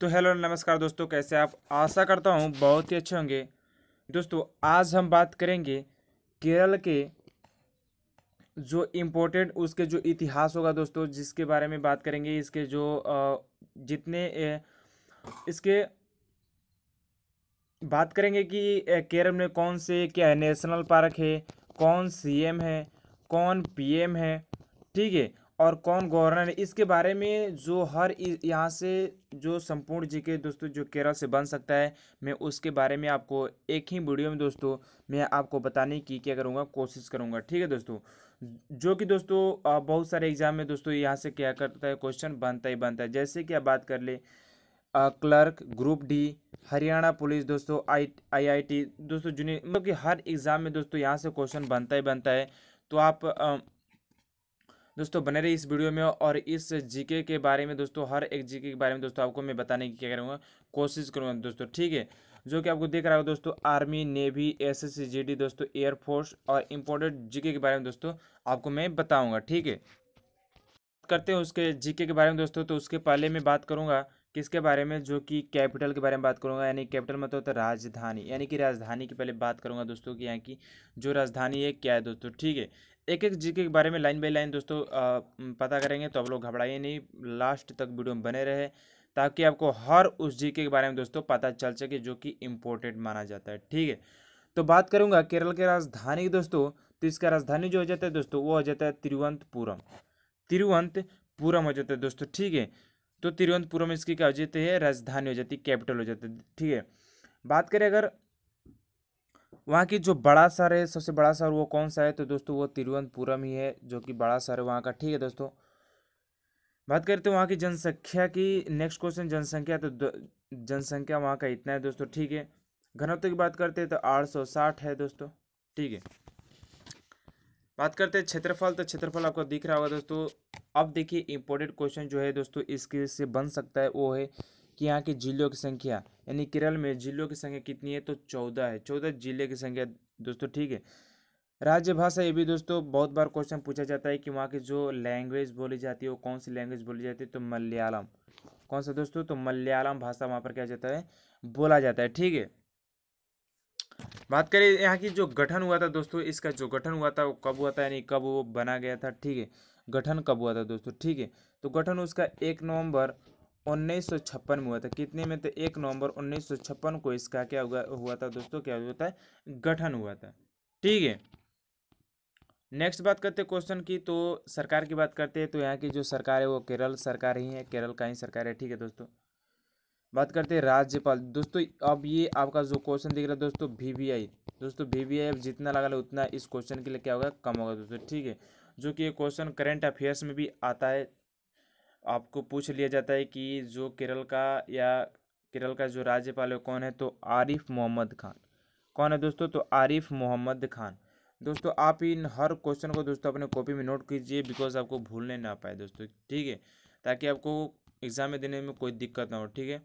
तो हेलो नमस्कार दोस्तों कैसे आप आशा करता हूँ बहुत ही अच्छे होंगे दोस्तों आज हम बात करेंगे केरल के जो इम्पोर्टेंट उसके जो इतिहास होगा दोस्तों जिसके बारे में बात करेंगे इसके जो जितने इसके बात करेंगे कि केरल में कौन से क्या नेशनल पार्क है कौन सीएम है कौन पीएम है ठीक है और कौन गवर्नर है इसके बारे में जो हर यहाँ से जो संपूर्ण जी के दोस्तों जो केरल से बन सकता है मैं उसके बारे में आपको एक ही वीडियो में दोस्तों मैं आपको बताने की क्या करूँगा कोशिश करूँगा ठीक है दोस्तों जो कि दोस्तों बहुत सारे एग्जाम में दोस्तों यहाँ से क्या करता है क्वेश्चन बनता ही बनता है जैसे कि आप बात कर ले आ, clerk group D Haryana police दोस्तों आई आई दोस्तों जूनियर मतलब कि हर एग्ज़ाम में दोस्तों यहाँ से क्वेश्चन बनता ही बनता है तो आप आ, दोस्तों बने रही इस वीडियो में और इस जीके के बारे में दोस्तों हर एक जीके के बारे में दोस्तों आपको मैं बताने की क्या करूँगा कोशिश करूँगा दोस्तों ठीक है जो कि आपको देख रहा होगा दोस्तों आर्मी नेवी एस एस दोस्तों एयरफोर्स और इम्पोर्टेंट जीके के बारे में दोस्तों आपको मैं बताऊँगा ठीक है करते हैं उसके जीके के बारे में दोस्तों तो उसके पहले मैं बात करूँगा किसके बारे में जो कि कैपिटल के बारे में बात करूंगा यानी कैपिटल मतलब होता है राजधानी यानी कि राजधानी की पहले बात करूंगा दोस्तों कि यहाँ की जो राजधानी है क्या है दोस्तों ठीक है एक एक जी के बारे में लाइन बाई लाइन दोस्तों आ, पता करेंगे तो आप लोग घबराइए नहीं लास्ट तक वीडियो में बने रहे ताकि आपको हर उस जी के बारे में दोस्तों पता चल सके जो कि इम्पोर्टेंट माना जाता है ठीक है तो बात करूंगा केरल के राजधानी की दोस्तों तो इसका राजधानी जो हो जाता है दोस्तों वो हो जाता है तिरुवंतपुरम तिरुवंतपुरम हो जाता है दोस्तों ठीक है तो तिरुवंतपुरम इसकी क्या हो जाती है राजधानी हो जाती है कैपिटल हो जाती है ठीक है बात करें अगर वहाँ की जो बड़ा शहर है सबसे बड़ा शहर वो कौन सा है तो दोस्तों वो तिरुवनंतपुरम ही है जो कि बड़ा शहर है वहाँ का ठीक है दोस्तों बात करते हैं वहाँ की जनसंख्या की नेक्स्ट क्वेश्चन जनसंख्या तो जनसंख्या वहाँ का इतना है दोस्तों ठीक है घनत्व की बात करते हैं तो आठ सौ साठ है दोस्तों ठीक है बात करते हैं क्षेत्रफल तो क्षेत्रफल आपको दिख रहा होगा दोस्तों अब देखिए इम्पोर्टेंट क्वेश्चन जो है दोस्तों इसके से बन सकता है वो है कि यहाँ के जिलों की संख्या यानी केरल में जिलों की संख्या कितनी है तो चौदह है चौदह जिले की संख्या दोस्तों ठीक है राज्य भाषा ये भी दोस्तों बहुत बार क्वेश्चन पूछा जाता है कि वहाँ की जो लैंग्वेज बोली जाती है वो कौन सी लैंग्वेज बोली जाती है तो मलयालम कौन सा दोस्तों तो मलयालम भाषा वहाँ पर क्या जाता है बोला जाता है ठीक है बात करें यहाँ की जो गठन हुआ था दोस्तों इसका जो गठन हुआ था वो कब हुआ था यानी कब वो बना गया था ठीक है गठन कब हुआ था दोस्तों ठीक है तो गठन उसका एक नवंबर उन्नीस में हुआ था कितने में तो एक नवंबर उन्नीस को इसका क्या हुआ हुआ था दोस्तों क्या हुआ था गठन हुआ था ठीक है नेक्स्ट बात करते हैं क्वेश्चन की तो सरकार की बात करते हैं तो यहाँ की जो सरकार है वो केरल सरकार ही है केरल का ही सरकार है ठीक है दोस्तों बात करते हैं राज्यपाल दोस्तों अब ये आपका जो क्वेश्चन दिख रहा है दोस्तों वी दोस्तों वी अब जितना लगा उतना इस क्वेश्चन के लिए क्या होगा कम होगा दोस्तों ठीक है जो कि ये क्वेश्चन करेंट अफेयर्स में भी आता है आपको पूछ लिया जाता है कि जो केरल का या केरल का जो राज्यपाल है कौन है तो आरिफ मोहम्मद खान कौन है दोस्तों तो आरिफ मोहम्मद खान दोस्तों आप इन हर क्वेश्चन को दोस्तों अपने कॉपी में नोट कीजिए बिकॉज आपको भूलने ना पाए दोस्तों ठीक है ताकि आपको एग्ज़ाम में देने में कोई दिक्कत ना हो ठीक है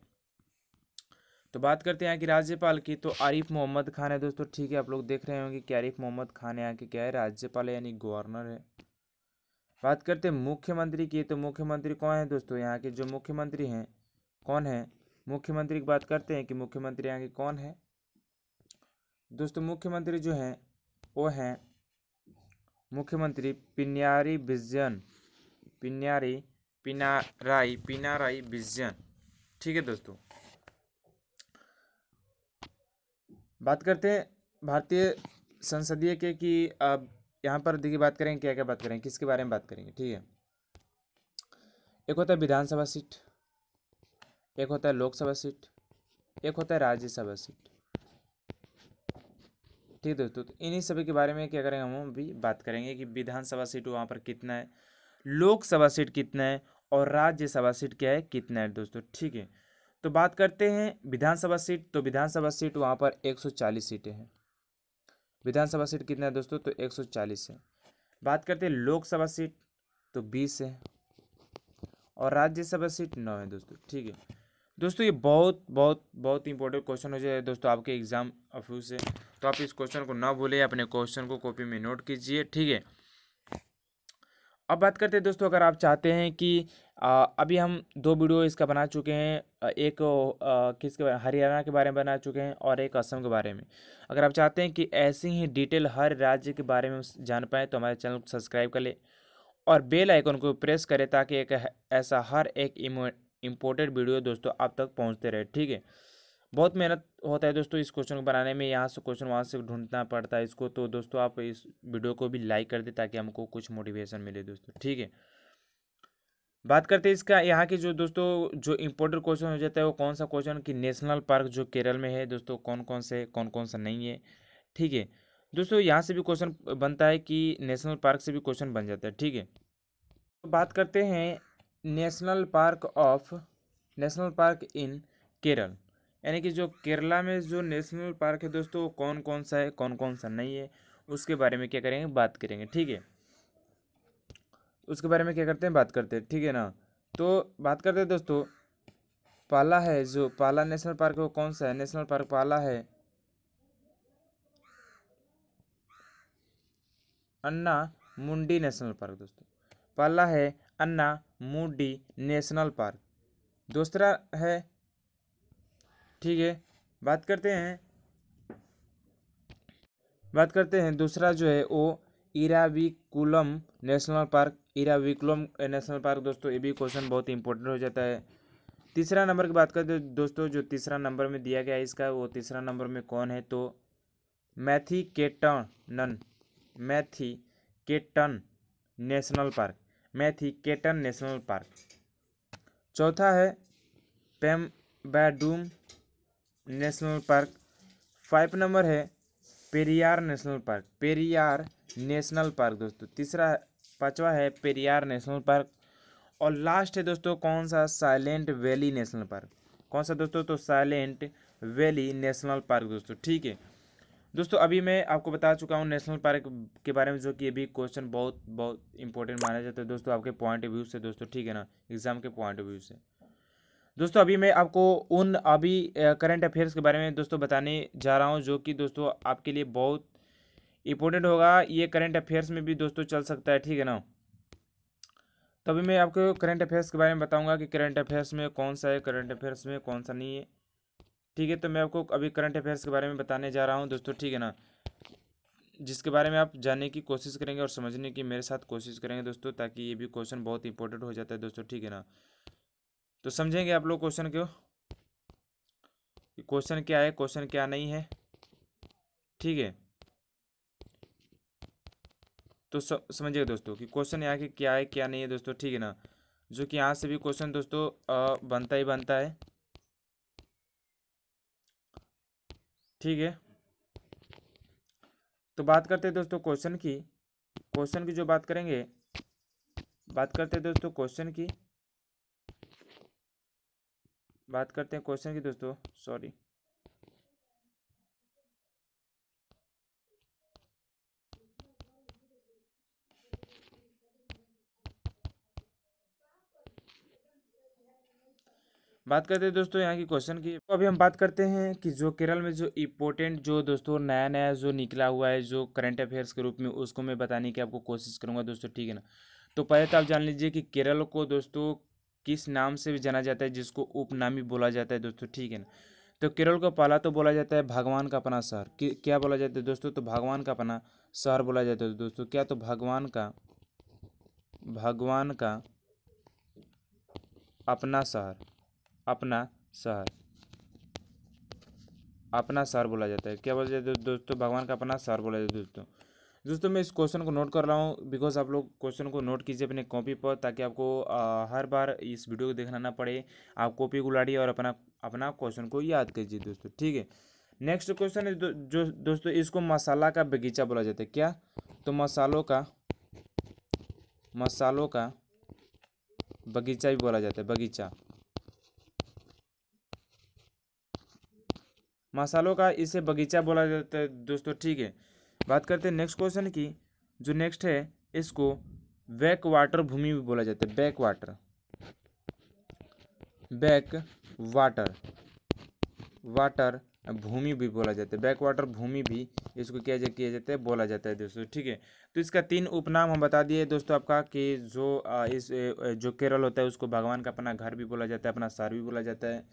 तो बात करते हैं यहाँ की राज्यपाल की तो आरिफ मोहम्मद खान है दोस्तों ठीक है आप लोग देख रहे होंगे कि आरिफ मोहम्मद खान यहाँ के क्या है राज्यपाल है यानी गवर्नर है बात करते हैं मुख्यमंत्री की तो मुख्यमंत्री कौन है दोस्तों यहाँ के जो मुख्यमंत्री हैं कौन है मुख्यमंत्री की बात करते हैं कि मुख्यमंत्री यहाँ के कौन है दोस्तों मुख्यमंत्री जो हैं वो हैं मुख्यमंत्री पिन्यारी विजयन पिन्यारी पिनाराई पिनाराई विजयन ठीक है दोस्तों बात करते हैं भारतीय संसदीय के कि अब यहाँ पर देखिए बात करेंगे क्या क्या बात करेंगे किसके बारे में बात करेंगे ठीक है एक होता है विधानसभा सीट एक होता है लोकसभा सीट एक होता है राज्यसभा सीट ठीक दोस्तों तो इन्हीं सभी के बारे में क्या करेंगे हम भी बात करेंगे कि विधानसभा सीट वहाँ पर कितना है लोकसभा सीट कितना है और राज्यसभा सीट क्या है कितना है दोस्तों ठीक है तो बात करते हैं विधानसभा सीट तो विधानसभा सीट वहाँ पर 140 सीटें हैं विधानसभा सीट कितना है दोस्तों तो 140 है बात करते हैं लोकसभा सीट तो 20 है और राज्यसभा सीट नौ है दोस्तों ठीक है दोस्तों ये बहुत बहुत बहुत इंपॉर्टेंट क्वेश्चन हो जाए दोस्तों आपके एग्जाम अफ्यूज है तो आप इस क्वेश्चन को ना भूलें अपने क्वेश्चन को कॉपी में नोट कीजिए ठीक है अब बात करते हैं दोस्तों अगर आप चाहते हैं कि आ, अभी हम दो वीडियो इसका बना चुके हैं एक किसके हरियाणा के बारे में बना चुके हैं और एक असम के बारे में अगर आप चाहते हैं कि ऐसी ही डिटेल हर राज्य के बारे में जान पाएँ तो हमारे चैनल को सब्सक्राइब कर लें और बेल आइकन को प्रेस करें ताकि एक ऐसा हर एक इम्पोर्टेंट वीडियो दोस्तों आप तक पहुँचते रहे ठीक है बहुत मेहनत होता है दोस्तों इस क्वेश्चन को बनाने में यहाँ से क्वेश्चन वहाँ से ढूंढना पड़ता है इसको तो दोस्तों आप इस वीडियो को भी लाइक कर दें ताकि हमको कुछ मोटिवेशन मिले दोस्तों ठीक है बात करते हैं इसका यहाँ के जो दोस्तों जो इम्पोर्टेंट क्वेश्चन हो जाता है वो कौन सा क्वेश्चन कि नेशनल पार्क जो केरल में है दोस्तों कौन कौन से कौन कौन सा नहीं है ठीक है दोस्तों यहाँ से भी क्वेश्चन बनता है कि नेशनल पार्क से भी क्वेश्चन बन जाता है ठीक है तो बात करते हैं national park of national park in Kerala यानी कि जो केरला में जो नेशनल पार्क है दोस्तों कौन कौन सा है कौन कौन सा नहीं है उसके बारे में क्या करेंगे बात करेंगे ठीक है उसके बारे में क्या करते हैं बात करते हैं ठीक है ना तो बात करते हैं दोस्तों पाला है जो पाला नेशनल पार्क वो कौन सा है नेशनल पार्क पाला है अन्ना मुंडी नेशनल पार्क दोस्तों पाला है अन्ना मुंडी नेशनल पार्क दूसरा है ठीक है बात करते हैं बात करते हैं दूसरा जो है वो Eravikulam national park Eravikulam national park दोस्तों ये भी क्वेश्चन बहुत इंपॉर्टेंट हो जाता है तीसरा नंबर की बात करें तो, दोस्तों जो तीसरा नंबर में दिया गया है इसका वो तीसरा नंबर में कौन है तो Mathikettan Mathikettan national park Mathikettan national park चौथा है Pambadum national park five number है Periyar national park Periyar national park दोस्तों तीसरा पांचवा है पेरियार नेशनल पार्क और लास्ट है दोस्तों कौन सा साइलेंट वैली नेशनल पार्क कौन सा दोस्तों तो साइलेंट वैली नेशनल पार्क दोस्तों ठीक है दोस्तों अभी मैं आपको बता चुका हूँ नेशनल पार्क के बारे में जो कि अभी क्वेश्चन बहुत बहुत इंपॉर्टेंट माना जाता है दोस्तों आपके पॉइंट ऑफ व्यू से दोस्तों ठीक है ना एग्जाम के पॉइंट ऑफ व्यू से दोस्तों अभी मैं आपको उन अभी करंट अफेयर्स के बारे में दोस्तों बताने जा रहा हूँ जो कि दोस्तों आपके लिए बहुत इंपॉर्टेंट होगा ये करंट अफेयर्स में भी दोस्तों चल सकता है ठीक है ना तो अभी मैं आपको करंट अफेयर्स के बारे में बताऊंगा कि करंट अफेयर्स में कौन सा है करंट अफेयर्स में कौन सा नहीं है ठीक है तो मैं आपको अभी करंट अफेयर्स के बारे में बताने जा रहा हूँ दोस्तों ठीक है ना जिसके बारे में आप जानने की कोशिश करेंगे और समझने की मेरे साथ कोशिश करेंगे दोस्तों ताकि ये भी क्वेश्चन बहुत इंपॉर्टेंट हो जाता है दोस्तों ठीक है ना तो समझेंगे आप लोग क्वेश्चन को क्वेश्चन क्या है क्वेश्चन क्या नहीं है ठीक है तो समझिएगा दोस्तों कि क्वेश्चन यहाँ के क्या है क्या नहीं है दोस्तों ठीक है ना जो कि यहाँ से भी क्वेश्चन दोस्तों आ, बनता ही बनता है ठीक है तो बात करते हैं दोस्तों क्वेश्चन की क्वेश्चन की जो बात करेंगे बात करते हैं दोस्तों क्वेश्चन की बात करते हैं क्वेश्चन की दोस्तों सॉरी बात करते हैं दोस्तों यहाँ की क्वेश्चन की तो अभी हम बात करते हैं कि जो केरल में जो इम्पोर्टेंट जो दोस्तों नया नया जो निकला हुआ है जो करंट अफेयर्स के रूप में उसको मैं बताने की आपको कोशिश करूँगा दोस्तों ठीक है ना तो पहले तो आप जान लीजिए कि केरल को दोस्तों किस नाम से भी जाना जाता है जिसको उपनामी बोला जाता है दोस्तों ठीक है ना तो केरल को पहला तो बोला जाता है भगवान का अपना शहर क्या बोला जाता है दोस्तों तो भगवान का अपना शहर बोला जाता है दोस्तों क्या तो भगवान का भगवान का अपना शहर अपना शहर अपना शहर बोला जाता है क्या बोला जाता है दोस्तों भगवान का अपना शहर बोला जाता है दोस्तों दोस्तों मैं इस क्वेश्चन को नोट कर रहा हूँ बिकॉज आप लोग क्वेश्चन को नोट कीजिए अपने कॉपी पर ताकि आपको आ, हर बार इस वीडियो को देखना ना पड़े आप कॉपी को लाड़िए और अपना अपना क्वेश्चन को याद कीजिए दोस्तों ठीक है नेक्स्ट क्वेश्चन है जो दोस्तों इसको मसाला का बगीचा बोला जाता है क्या तो मसालों का मसालों का बगीचा भी बोला जाता है बगीचा मसालों का इसे बगीचा बोला जाता है दोस्तों ठीक है बात करते हैं नेक्स्ट क्वेश्चन की जो नेक्स्ट है इसको बैक वाटर भूमि भी बोला जाता है backwater backwater water भूमि भी बोला जाता है बैक वाटर भूमि भी इसको क्या जा, किया जाता है बोला जाता है दोस्तों ठीक है तो इसका तीन उपनाम हम बता दिए दोस्तों आपका कि जो इस जो केरल होता है उसको भगवान का अपना घर भी बोला जाता है अपना सार भी बोला जाता है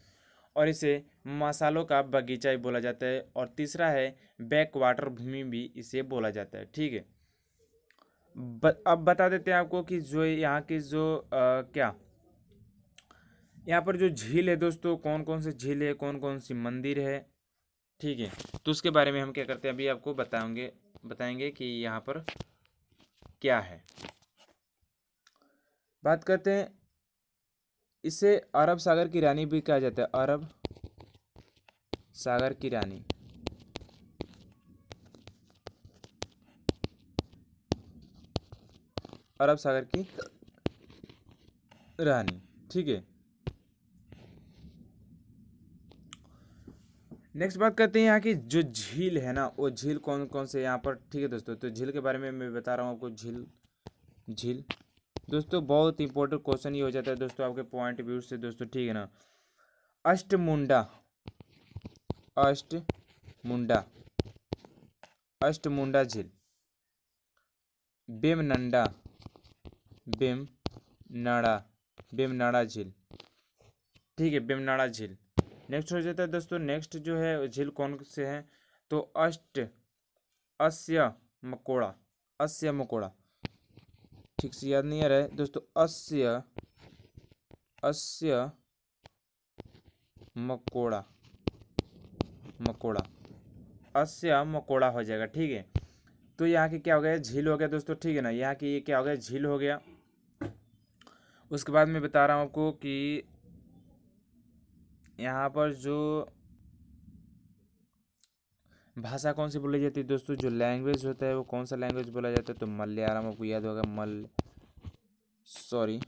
और इसे मसालों का बगीचा भी बोला जाता है और तीसरा है बैक वाटर भूमि भी इसे बोला जाता है ठीक है ब, अब बता देते हैं आपको कि जो यहाँ की जो आ, क्या यहाँ पर जो झील है दोस्तों कौन कौन सी झील है कौन कौन सी मंदिर है ठीक है तो उसके बारे में हम क्या करते हैं अभी आपको बताएंगे बताएंगे कि यहाँ पर क्या है बात करते हैं इसे अरब सागर की रानी भी कहा जाता है अरब सागर की रानी अरब सागर की रानी ठीक है नेक्स्ट बात करते हैं यहाँ की जो झील है ना वो झील कौन कौन से यहाँ पर ठीक है दोस्तों तो झील के बारे में मैं बता रहा हूँ आपको झील झील दोस्तों बहुत इंपॉर्टेंट क्वेश्चन ये हो जाता है दोस्तों आपके पॉइंट व्यू से दोस्तों ठीक है ना अष्टमुंडा अष्ट अष्टमुंडा झील नाड़ा बेमनाड़ा बेमनाड़ा झील ठीक है बेमनाड़ा झील नेक्स्ट हो जाता है दोस्तों नेक्स्ट जो है झील कौन से हैं तो अष्ट अस्य मकोड़ा अस्य मकोड़ा ठीक से याद नहीं आ रहा है दोस्तों अस्य अस्य मकोड़ा मकोड़ा अस्य मकोड़ा हो जाएगा ठीक है तो यहाँ के क्या हो गया झील हो गया दोस्तों ठीक है ना यहाँ की ये क्या हो गया झील हो गया उसके बाद मैं बता रहा हूँ आपको कि यहाँ पर जो भाषा कौन सी बोली जाती है दोस्तों जो लैंग्वेज होता है वो कौन सा लैंग्वेज बोला जाता है तो मलयालम आपको याद होगा मल सॉरी